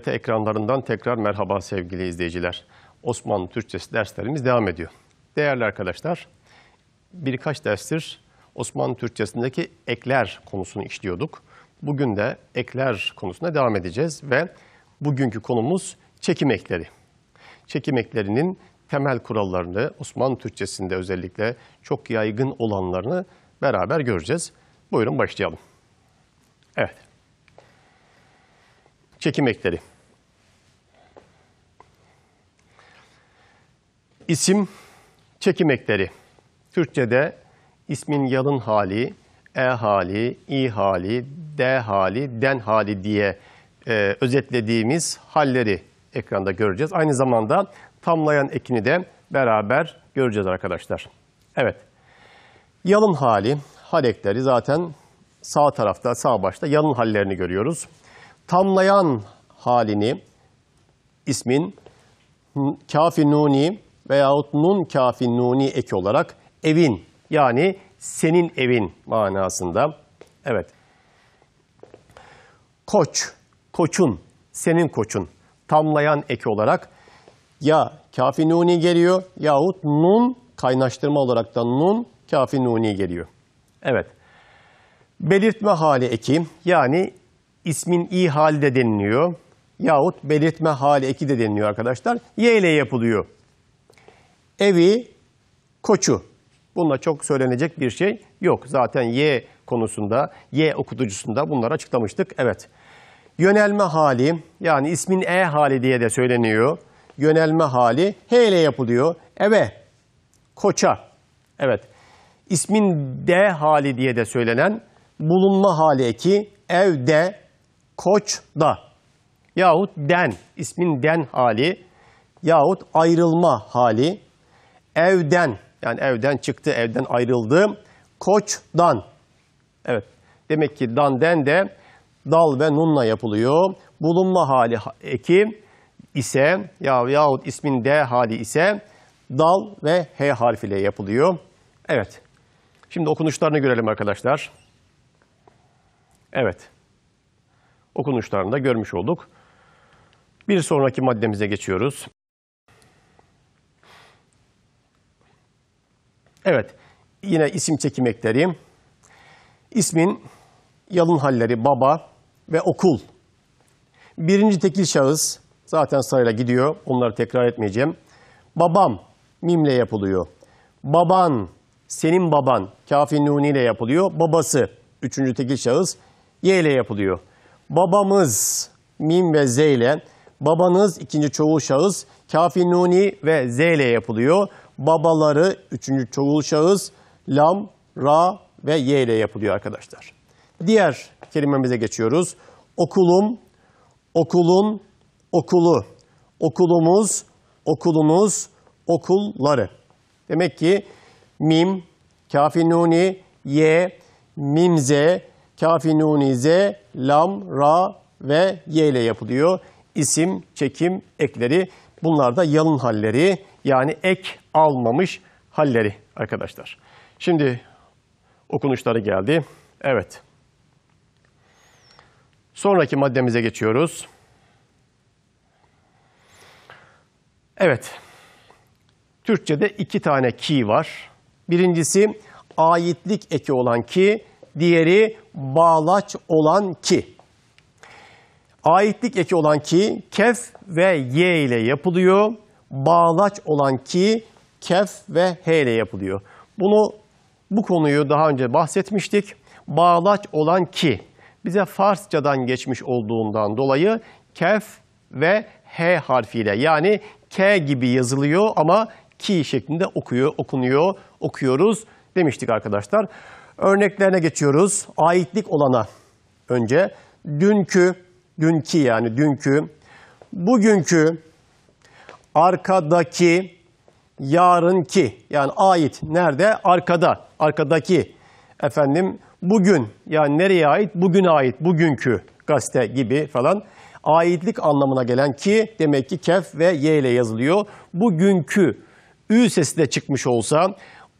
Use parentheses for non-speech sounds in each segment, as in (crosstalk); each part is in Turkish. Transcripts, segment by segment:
TRT ekranlarından tekrar merhaba sevgili izleyiciler. Osmanlı Türkçesi derslerimiz devam ediyor. Değerli arkadaşlar, birkaç derstir Osmanlı Türkçesindeki ekler konusunu işliyorduk. Bugün de ekler konusuna devam edeceğiz ve bugünkü konumuz çekim ekleri. Çekim eklerinin temel kurallarını, Osmanlı Türkçesinde özellikle çok yaygın olanlarını beraber göreceğiz. Buyurun başlayalım. Evet. Çekim ekleri. İsim çekimekleri. Türkçe'de ismin yalın hali, e hali, i hali, d hali, den hali diye e, özetlediğimiz halleri ekranda göreceğiz. Aynı zamanda tamlayan ekini de beraber göreceğiz arkadaşlar. Evet, yalın hali, hal ekleri zaten sağ tarafta, sağ başta yalın hallerini görüyoruz. Tamlayan halini ismin kafi nuni veyahut nun kafi nuni ek olarak evin yani senin evin manasında. Evet. Koç, koçun, senin koçun tamlayan ek olarak ya kafi nuni geliyor yahut nun kaynaştırma olarak da nun kafi nuni geliyor. Evet. Belirtme hali eki yani ismin i hali de deniliyor yahut belirtme hali eki de deniliyor arkadaşlar. Y ile yapılıyor evi, koçu. Bununla çok söylenecek bir şey yok. Zaten Y konusunda, Y okutucusunda bunları açıklamıştık. Evet. Yönelme hali, yani ismin E hali diye de söyleniyor. Yönelme hali H ile yapılıyor. Eve, koça. Evet. İsmin D hali diye de söylenen bulunma hali eki evde, koçda. Yahut den, ismin den hali yahut ayrılma hali evden yani evden çıktı, evden ayrıldı. Koçdan. Evet. Demek ki dan den de dal ve nunla yapılıyor. Bulunma hali eki ise ya yahut ismin de hali ise dal ve h harfiyle yapılıyor. Evet. Şimdi okunuşlarını görelim arkadaşlar. Evet. Okunuşlarını da görmüş olduk. Bir sonraki maddemize geçiyoruz. Evet, yine isim çekim eklerim. İsmin yalın halleri baba ve okul. Birinci tekil şahıs, zaten sırayla gidiyor, onları tekrar etmeyeceğim. Babam, mimle yapılıyor. Baban, senin baban, kafi nuni ile yapılıyor. Babası, üçüncü tekil şahıs, y ile yapılıyor. Babamız, mim ve z ile. Babanız, ikinci çoğul şahıs, kafi nuni ve z ile yapılıyor babaları, üçüncü çoğul şahıs, lam, ra ve ye ile yapılıyor arkadaşlar. Diğer kelimemize geçiyoruz. Okulum, okulun, okulu, okulumuz, okulunuz, okulları. Demek ki mim, kafi nuni ye, mimze, kafi nuni ze, lam, ra ve ye ile yapılıyor isim, çekim, ekleri. Bunlar da yalın halleri yani ek almamış halleri arkadaşlar. Şimdi okunuşları geldi. Evet. Sonraki maddemize geçiyoruz. Evet. Türkçe'de iki tane ki var. Birincisi aitlik eki olan ki, diğeri bağlaç olan ki. Aitlik eki olan ki kef ve y ile yapılıyor. Bağlaç olan ki kef ve h ile yapılıyor. Bunu bu konuyu daha önce bahsetmiştik. Bağlaç olan ki bize Farsçadan geçmiş olduğundan dolayı kef ve h harfiyle yani k gibi yazılıyor ama ki şeklinde okuyor, okunuyor, okuyoruz demiştik arkadaşlar. Örneklerine geçiyoruz. Aitlik olana önce dünkü dünkü yani dünkü, bugünkü, arkadaki, yarınki yani ait nerede? Arkada, arkadaki efendim bugün yani nereye ait? Bugüne ait, bugünkü gazete gibi falan aitlik anlamına gelen ki demek ki kef ve y ile yazılıyor. Bugünkü ü sesi de çıkmış olsa,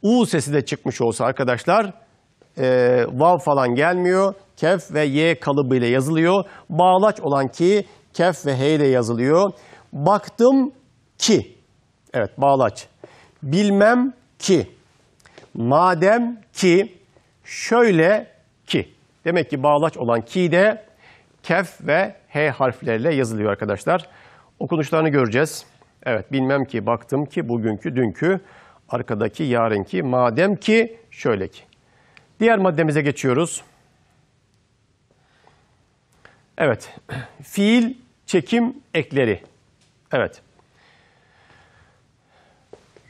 u sesi de çıkmış olsa arkadaşlar e, vav falan gelmiyor kef ve y ile yazılıyor. Bağlaç olan ki kef ve h ile yazılıyor. Baktım ki, evet bağlaç. Bilmem ki, madem ki, şöyle ki. Demek ki bağlaç olan ki de kef ve h harfleriyle yazılıyor arkadaşlar. Okunuşlarını göreceğiz. Evet bilmem ki, baktım ki, bugünkü, dünkü, arkadaki, yarınki, madem ki, şöyle ki. Diğer maddemize geçiyoruz. Evet. Fiil çekim ekleri. Evet.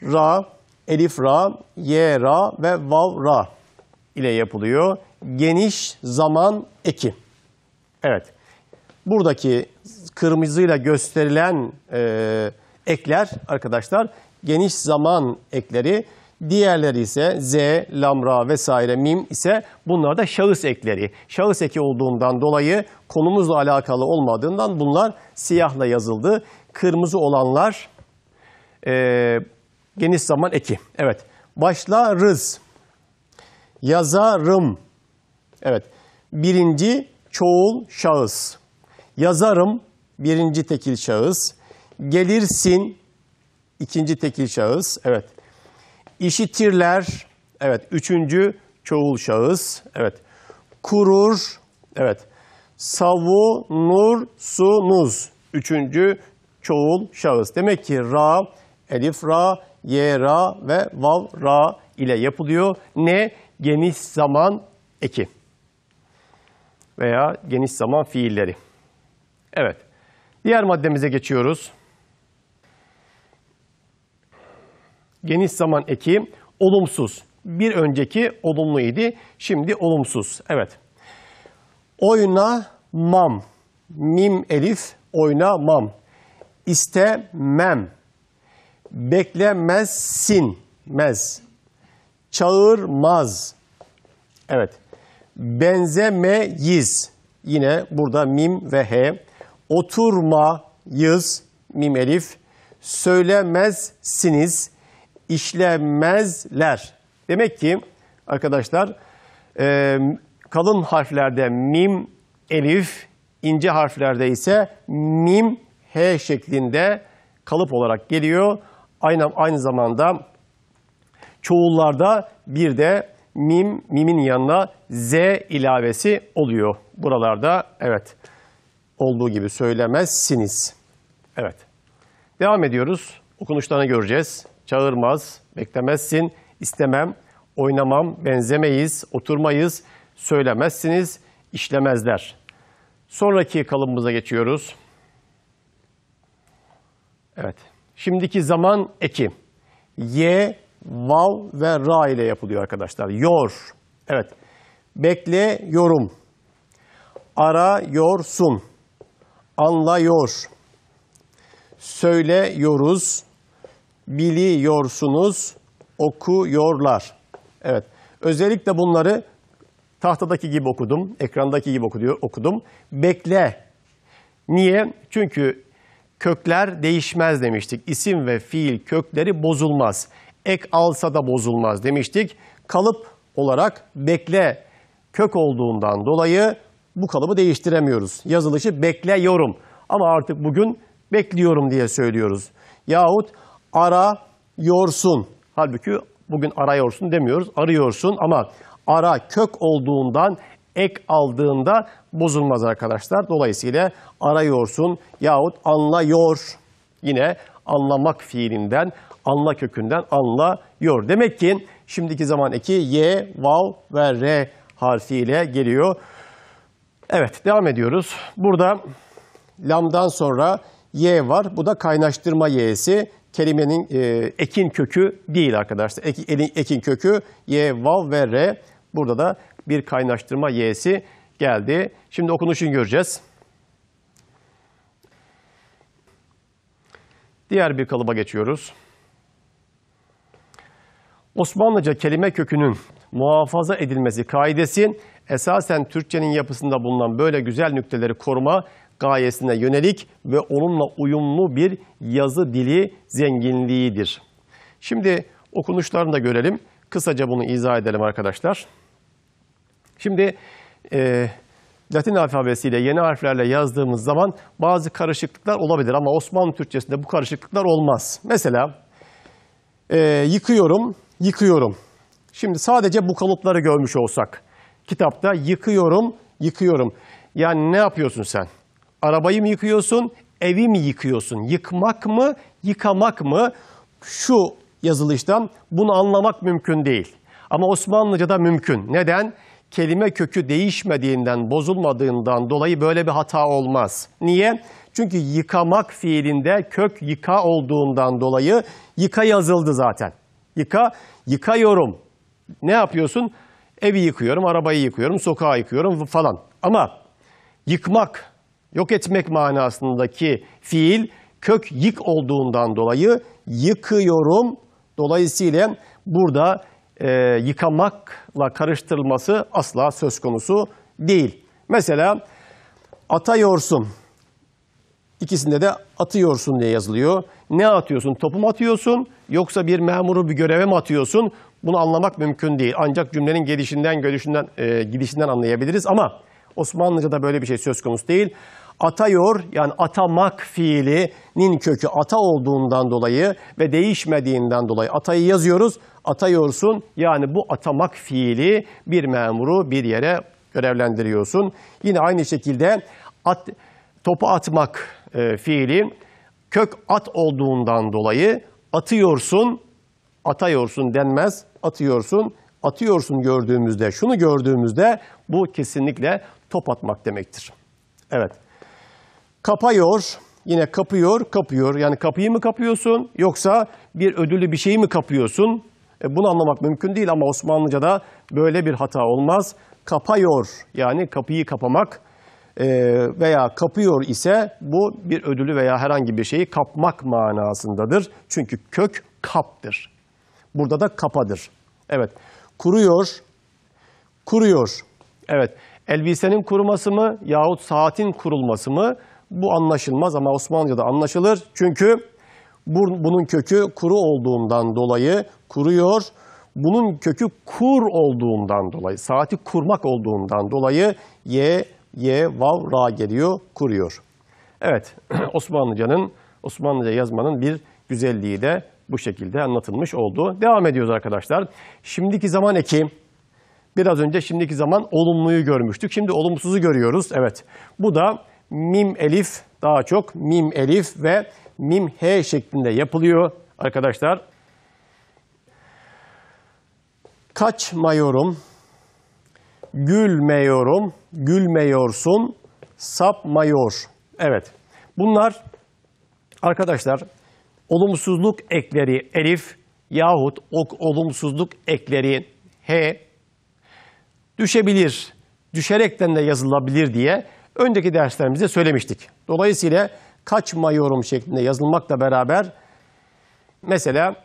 Ra, elif ra, ye ra ve vav ra ile yapılıyor. Geniş zaman eki. Evet. Buradaki kırmızıyla gösterilen e, ekler arkadaşlar geniş zaman ekleri Diğerleri ise Z, Lamra vesaire, Mim ise bunlar da şahıs ekleri. Şahıs eki olduğundan dolayı konumuzla alakalı olmadığından bunlar siyahla yazıldı. Kırmızı olanlar e, geniş zaman eki. Evet. Başlarız. Yazarım. Evet. Birinci çoğul şahıs. Yazarım birinci tekil şahıs. Gelirsin ikinci tekil şahıs. Evet. İşitirler. Evet. Üçüncü çoğul şahıs. Evet. Kurur. Evet. sunuz. Üçüncü çoğul şahıs. Demek ki ra, elif ra, ye ra ve vav ra ile yapılıyor. Ne? Geniş zaman eki veya geniş zaman fiilleri. Evet. Diğer maddemize geçiyoruz. geniş zaman eki olumsuz. Bir önceki olumlu şimdi olumsuz. Evet. Oyna mam. Mim elif oyna mam. İstemem. Beklemezsin. Mez. Çağırmaz. Evet. Benzemeyiz. Yine burada mim ve he. Oturma Oturmayız. Mim elif. Söylemezsiniz işlemezler. Demek ki arkadaşlar e, kalın harflerde mim, elif, ince harflerde ise mim, h şeklinde kalıp olarak geliyor. Aynı, aynı zamanda çoğullarda bir de mim, mimin yanına z ilavesi oluyor. Buralarda evet olduğu gibi söylemezsiniz. Evet. Devam ediyoruz. Okunuşlarını göreceğiz çağırmaz, beklemezsin, istemem, oynamam, benzemeyiz, oturmayız, söylemezsiniz, işlemezler. Sonraki kalıbımıza geçiyoruz. Evet. Şimdiki zaman eki. Y, vav ve ra ile yapılıyor arkadaşlar. Yor. Evet. Bekle, yorum. Ara, yorsun. Anla, yor. Söyle, yoruz biliyorsunuz, okuyorlar. Evet, özellikle bunları tahtadaki gibi okudum, ekrandaki gibi okudum. Bekle. Niye? Çünkü kökler değişmez demiştik. İsim ve fiil kökleri bozulmaz. Ek alsa da bozulmaz demiştik. Kalıp olarak bekle kök olduğundan dolayı bu kalıbı değiştiremiyoruz. Yazılışı bekle yorum. ama artık bugün bekliyorum diye söylüyoruz. Yahut ara yorsun. Halbuki bugün arıyorsun demiyoruz, arıyorsun ama ara kök olduğundan ek aldığında bozulmaz arkadaşlar. Dolayısıyla arıyorsun yahut anlıyor. Yine anlamak fiilinden, anla kökünden anlıyor. Demek ki şimdiki zaman eki y, vav ve r harfiyle geliyor. Evet devam ediyoruz. Burada lamdan sonra y var. Bu da kaynaştırma y'si kelimenin e, ekin kökü değil arkadaşlar. Ek, ekin kökü y, vav ve r. Burada da bir kaynaştırma y'si geldi. Şimdi okunuşunu göreceğiz. Diğer bir kalıba geçiyoruz. Osmanlıca kelime kökünün muhafaza edilmesi kaidesi esasen Türkçenin yapısında bulunan böyle güzel nükteleri koruma gayesine yönelik ve onunla uyumlu bir yazı dili zenginliğidir. Şimdi okunuşlarını da görelim. Kısaca bunu izah edelim arkadaşlar. Şimdi e, Latin alfabesiyle yeni harflerle yazdığımız zaman bazı karışıklıklar olabilir ama Osmanlı Türkçesinde bu karışıklıklar olmaz. Mesela e, yıkıyorum, yıkıyorum. Şimdi sadece bu kalıpları görmüş olsak kitapta yıkıyorum, yıkıyorum. Yani ne yapıyorsun sen? Arabayı mı yıkıyorsun, evi mi yıkıyorsun? Yıkmak mı, yıkamak mı? Şu yazılıştan bunu anlamak mümkün değil. Ama Osmanlıca'da mümkün. Neden? Kelime kökü değişmediğinden, bozulmadığından dolayı böyle bir hata olmaz. Niye? Çünkü yıkamak fiilinde kök yıka olduğundan dolayı yıka yazıldı zaten. Yıka, yıkıyorum. Ne yapıyorsun? Evi yıkıyorum, arabayı yıkıyorum, sokağı yıkıyorum falan. Ama yıkmak yok etmek manasındaki fiil kök yık olduğundan dolayı yıkıyorum. Dolayısıyla burada e, yıkamakla karıştırılması asla söz konusu değil. Mesela atayorsun. İkisinde de atıyorsun diye yazılıyor. Ne atıyorsun? Topu mu atıyorsun? Yoksa bir memuru bir göreve mi atıyorsun? Bunu anlamak mümkün değil. Ancak cümlenin gelişinden, görüşünden, e, gidişinden anlayabiliriz ama Osmanlıca'da böyle bir şey söz konusu değil. Atıyor yani atamak fiilinin kökü ata olduğundan dolayı ve değişmediğinden dolayı atayı yazıyoruz. Atayorsun yani bu atamak fiili bir memuru bir yere görevlendiriyorsun. Yine aynı şekilde at, topu atmak e, fiili kök at olduğundan dolayı atıyorsun, atıyorsun denmez, atıyorsun, atıyorsun gördüğümüzde, şunu gördüğümüzde bu kesinlikle top atmak demektir. Evet. Kapıyor, yine kapıyor, kapıyor. Yani kapıyı mı kapıyorsun yoksa bir ödüllü bir şeyi mi kapıyorsun? E, bunu anlamak mümkün değil ama Osmanlıca'da böyle bir hata olmaz. kapıyor yani kapıyı kapamak e, veya kapıyor ise bu bir ödülü veya herhangi bir şeyi kapmak manasındadır. Çünkü kök kaptır. Burada da kapadır. Evet, kuruyor, kuruyor. Evet, elbisenin kuruması mı yahut saatin kurulması mı? Bu anlaşılmaz ama Osmanlıca'da anlaşılır. Çünkü bunun kökü kuru olduğundan dolayı kuruyor. Bunun kökü kur olduğundan dolayı, saati kurmak olduğundan dolayı ye, ye, vav, ra geliyor, kuruyor. Evet, (clears throat) Osmanlıca'nın, Osmanlıca yazmanın bir güzelliği de bu şekilde anlatılmış oldu. Devam ediyoruz arkadaşlar. Şimdiki zaman eki, biraz önce şimdiki zaman olumluyu görmüştük. Şimdi olumsuzu görüyoruz. Evet, bu da mim elif daha çok mim elif ve mim h şeklinde yapılıyor arkadaşlar. Kaçmıyorum, gülmüyorum, gülmüyorsun, sapmıyor. Evet bunlar arkadaşlar olumsuzluk ekleri elif yahut ok, olumsuzluk ekleri h düşebilir, düşerekten de yazılabilir diye önceki derslerimizde söylemiştik. Dolayısıyla kaçmıyorum şeklinde yazılmakla beraber mesela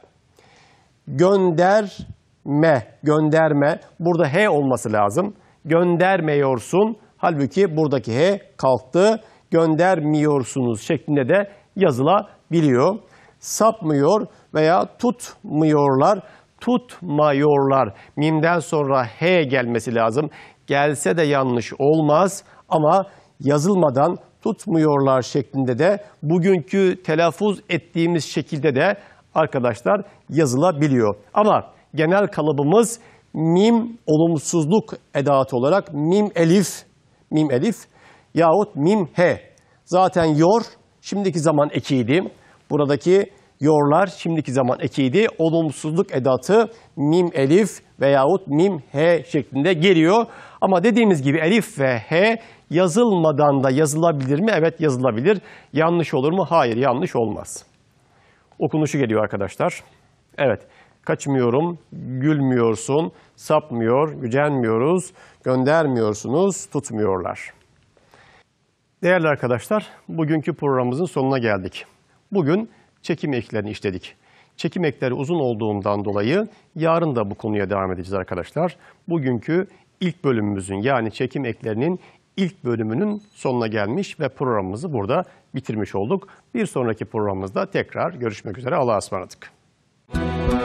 gönderme, gönderme burada H olması lazım. Göndermiyorsun halbuki buradaki H kalktı. Göndermiyorsunuz şeklinde de yazılabiliyor. Sapmıyor veya tutmuyorlar, tutmayorlar. Mimden sonra H gelmesi lazım. Gelse de yanlış olmaz ama yazılmadan tutmuyorlar şeklinde de bugünkü telaffuz ettiğimiz şekilde de arkadaşlar yazılabiliyor. Ama genel kalıbımız mim olumsuzluk edatı olarak mim elif, mim elif yahut mim he. Zaten yor şimdiki zaman ekiydi. Buradaki yorlar şimdiki zaman ekiydi. Olumsuzluk edatı mim elif veyahut mim he şeklinde geliyor. Ama dediğimiz gibi elif ve h yazılmadan da yazılabilir mi? Evet yazılabilir. Yanlış olur mu? Hayır yanlış olmaz. Okunuşu geliyor arkadaşlar. Evet kaçmıyorum, gülmüyorsun, sapmıyor, gücenmiyoruz, göndermiyorsunuz, tutmuyorlar. Değerli arkadaşlar, bugünkü programımızın sonuna geldik. Bugün çekim eklerini işledik. Çekim ekleri uzun olduğundan dolayı yarın da bu konuya devam edeceğiz arkadaşlar. Bugünkü ilk bölümümüzün yani çekim eklerinin ilk bölümünün sonuna gelmiş ve programımızı burada bitirmiş olduk. Bir sonraki programımızda tekrar görüşmek üzere. Allah'a ısmarladık. Müzik